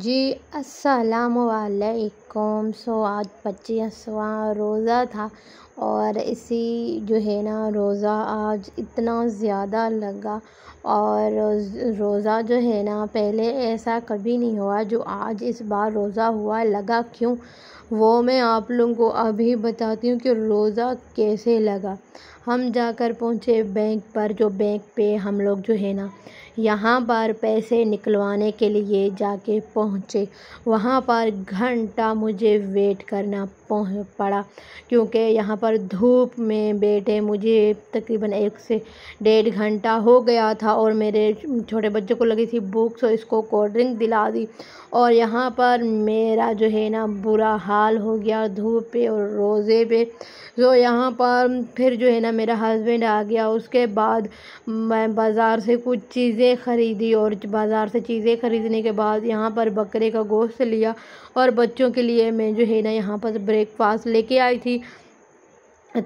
जी असलकुम सो आज पच्चीसवा रोज़ा था और इसी जो है ना रोज़ा आज इतना ज़्यादा लगा और रोज़ा जो है ना पहले ऐसा कभी नहीं हुआ जो आज इस बार रोज़ा हुआ लगा क्यों वो मैं आप लोगों को अभी बताती हूँ कि रोज़ा कैसे लगा हम जाकर पहुँचे बैंक पर जो बैंक पे हम लोग जो है ना यहाँ पर पैसे निकलवाने के लिए जाके पहुँचे वहाँ पर घंटा मुझे वेट करना पड़ा क्योंकि यहाँ पर धूप में बैठे मुझे तकरीबन एक से डेढ़ घंटा हो गया था और मेरे छोटे बच्चे को लगी थी भूख सो इसको कोल्ड ड्रिंक दिला दी और यहाँ पर मेरा जो है ना बुरा हाल हो गया धूप पे और रोज़े पे जो तो यहाँ पर फिर जो है ना मेरा हस्बैंड आ गया उसके बाद मैं बाज़ार से कुछ चीज़ें ख़रीदी और बाज़ार से चीज़ें ख़रीदने के बाद यहाँ पर बकरे का गोश्त लिया और बच्चों के लिए मैं जो है ना यहाँ पर ब्रेक ब्रेकफास्ट लेके आई थी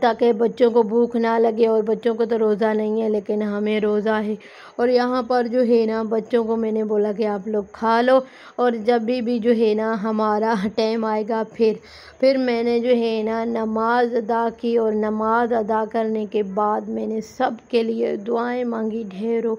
ताकि बच्चों को भूख ना लगे और बच्चों को तो रोज़ा नहीं है लेकिन हमें रोज़ा है और यहाँ पर जो है ना बच्चों को मैंने बोला कि आप लोग खा लो और जब भी भी जो है ना हमारा टाइम आएगा फिर फिर मैंने जो है ना नमाज अदा की और नमाज अदा करने के बाद मैंने सब के लिए दुआएं मांगी ढेरों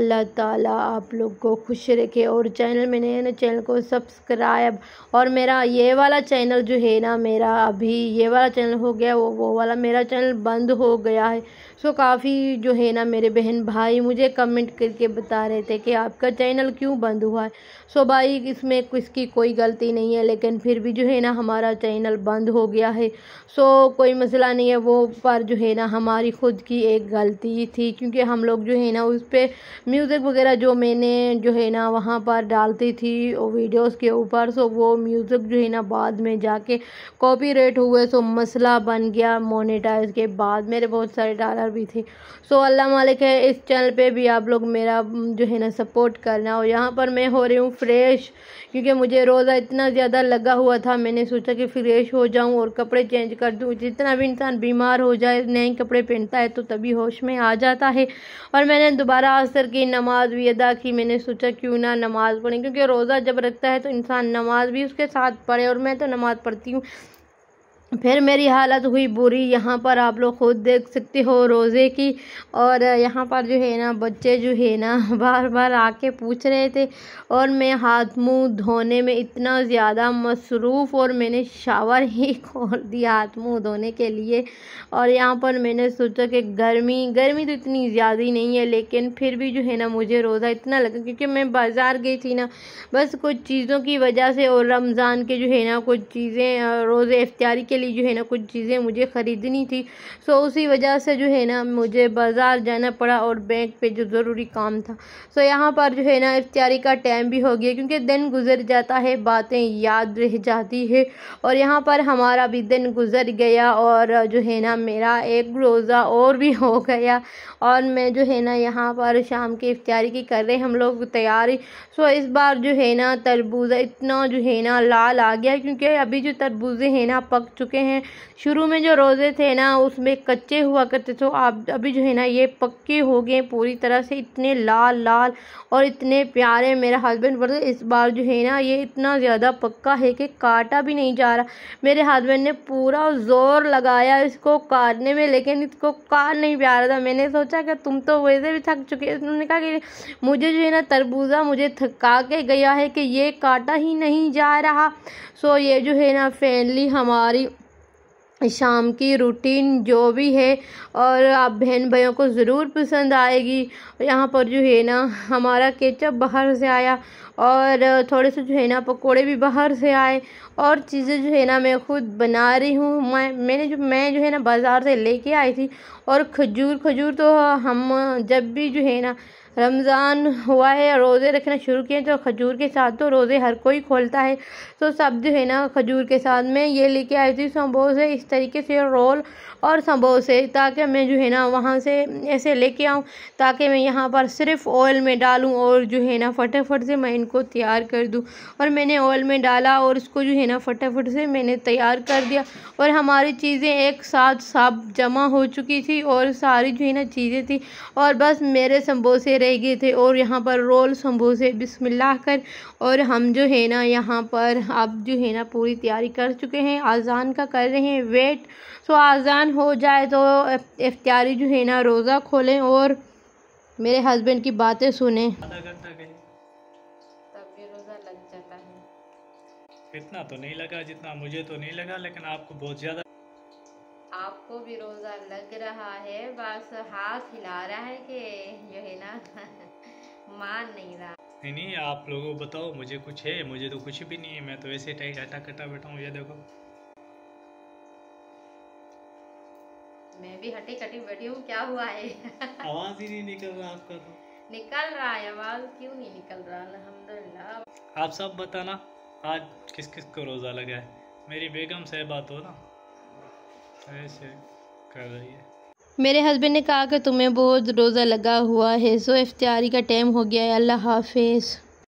अल्लाह ताला आप लोग को खुश रखे और चैनल में नए नए चैनल को सब्सक्राइब और मेरा ये वाला चैनल जो है ना मेरा अभी ये वाला चैनल हो गया वो वो वाला मेरा चैनल बंद हो गया है सो काफ़ी जो है ना मेरे बहन भाई मुझे कमेंट करके बता रहे थे कि आपका चैनल क्यों बंद हुआ है सो भाई इसमें किसकी कोई गलती नहीं है लेकिन फिर भी जो है ना हमारा चैनल बंद हो गया है सो कोई मसला नहीं है वो पर जो है ना हमारी खुद की एक गलती थी क्योंकि हम लोग जो है ना उस पर म्यूज़िक वगैरह जो मैंने जो है ना वहाँ पर डालती थी वीडियोस के ऊपर सो वो म्यूज़िक जो है ना बाद में जाके कॉपीराइट हुए सो मसला बन गया मोनेटाइज के बाद मेरे बहुत सारे डॉलर भी थे सो अल्लाह मालिक है इस चैनल पे भी आप लोग मेरा जो है ना सपोर्ट करना और यहाँ पर मैं हो रही हूँ फ्रेश क्योंकि मुझे रोज़ा इतना ज़्यादा लगा हुआ था मैंने सोचा कि फ्रेश हो जाऊँ और कपड़े चेंज कर दूँ जितना भी इंसान बीमार हो जाए नए कपड़े पहनता है तो तभी होश में आ जाता है और मैंने दोबारा असर की नमाज भी अदा की मैंने सोचा क्यों ना नमाज़ पढ़ें क्योंकि रोज़ा जब रखता है तो इंसान नमाज भी उसके साथ पढ़े और मैं तो नमाज़ पढ़ती हूँ फिर मेरी हालत हुई बुरी यहाँ पर आप लोग ख़ुद देख सकते हो रोज़े की और यहाँ पर जो है ना बच्चे जो है ना बार बार आके पूछ रहे थे और मैं हाथ मुंह धोने में इतना ज़्यादा मसरूफ़ और मैंने शावर ही खोल दिया हाथ मुंह धोने के लिए और यहाँ पर मैंने सोचा कि गर्मी गर्मी तो इतनी ज़्यादा नहीं है लेकिन फिर भी जो है ना मुझे रोज़ा इतना लगा क्योंकि मैं बाज़ार गई थी ना बस कुछ चीज़ों की वजह से और रमज़ान के जो है ना कुछ चीज़ें रोज़े इफ्तारी के लिए जो है ना कुछ चीज़ें मुझे ख़रीदनी थी सो उसी वजह से जो है ना मुझे बाज़ार जाना पड़ा और बैंक पे जो ज़रूरी काम था सो यहाँ पर जो है ना इफ्तारी का टाइम भी हो गया क्योंकि दिन गुजर जाता है बातें याद रह जाती है और यहाँ पर हमारा भी दिन गुजर गया और जो है ना मेरा एक रोज़ा और भी हो गया और मैं जो है ना यहाँ पर शाम के इफ्तारी की कर रहे हम लोग तैयारी सो इस बार जो है ना तरबूजा इतना जो है ना लाल आ गया क्योंकि अभी जो तरबूजे हैं ना पक चुके चुके हैं शुरू में जो रोज़े थे ना उसमें कच्चे हुआ करते थे आप अभी जो है ना ये पक्के हो गए पूरी तरह से इतने लाल लाल और इतने प्यारे मेरा हस्बैंड बोलते इस बार जो है ना ये इतना ज़्यादा पक्का है कि काटा भी नहीं जा रहा मेरे हस्बैंड ने पूरा ज़ोर लगाया इसको काटने में लेकिन इसको काट नहीं पा रहा था मैंने सोचा कि तुम तो वैसे भी थक चुके उन्होंने कहा कि मुझे जो है ना तरबूजा मुझे थका के गया है कि ये काटा ही नहीं जा रहा सो ये जो है ना फैमिली हमारी शाम की रूटीन जो भी है और आप बहन भाइयों को ज़रूर पसंद आएगी यहाँ पर जो है ना हमारा केचप बाहर से आया और थोड़े से जो है ना पकोड़े भी बाहर से आए और चीज़ें जो है ना मैं खुद बना रही हूँ मैं मैंने जो मैं जो है ना बाज़ार से लेके आई थी और खजूर खजूर तो हम जब भी जो है ना रमज़ान हुआ है रोज़े रखना शुरू किए तो खजूर के साथ तो रोज़े हर कोई खोलता है तो सब जो है ना खजूर के साथ मैं ये लेके आई थी समोसे इस तरीके से रोल और समोसे ताकि मैं जो है ना वहाँ से ऐसे लेके आऊँ ताकि मैं यहाँ पर सिर्फ ऑयल में डालूँ और जो है ना फटाफट से मैं इनको तैयार कर दूँ और मैंने ऑयल में डाला और इसको जो है ना फटाफट से मैंने तैयार कर दिया और हमारी चीज़ें एक साथ सब जमा हो चुकी थी और सारी जो है ना चीज़ें थी और बस मेरे समोसे रह गए थे और यहाँ पर रोल समोसे बिस्मिल्लाह कर और हम जो है ना यहाँ पर अब जो है ना पूरी तैयारी कर चुके हैं आज़ान का कर रहे हैं वेट सो आज़ान हो जाए तो इफ्तारी जो है ना रोज़ा खोलें और मेरे हस्बैंड की बातें सुने इतना तो नहीं लगा जितना मुझे तो नहीं लगा लेकिन आपको बहुत ज़्यादा आपको भी रोज़ा लग रहा है बस हाथ हिला रहा है कि जो है मान नहीं रहा नहीं नहीं आप लोगों बताओ मुझे कुछ है मुझे तो कुछ भी नहीं है मैं तो ऐसे टाइट हटा कटा बैठा हूँ ये देखो मैं भी हटी कटी बैठी हूँ क्या हुआ है आवाज ही नहीं निकल रहा आपका तो निकल रहा है आवाज क्यों नहीं निकल रहा अल्हम्दुलिल्लाह आप सब बताना आज किस किस को रोज़ा लगा है मेरी बेगम से बात हो ना ऐसे कर रही है मेरे हस्बैंड ने कहा कि तुम्हें बहुत रोज़ा लगा हुआ है सो इफ्तारी का टाइम हो गया है अल्लाह हाफिज़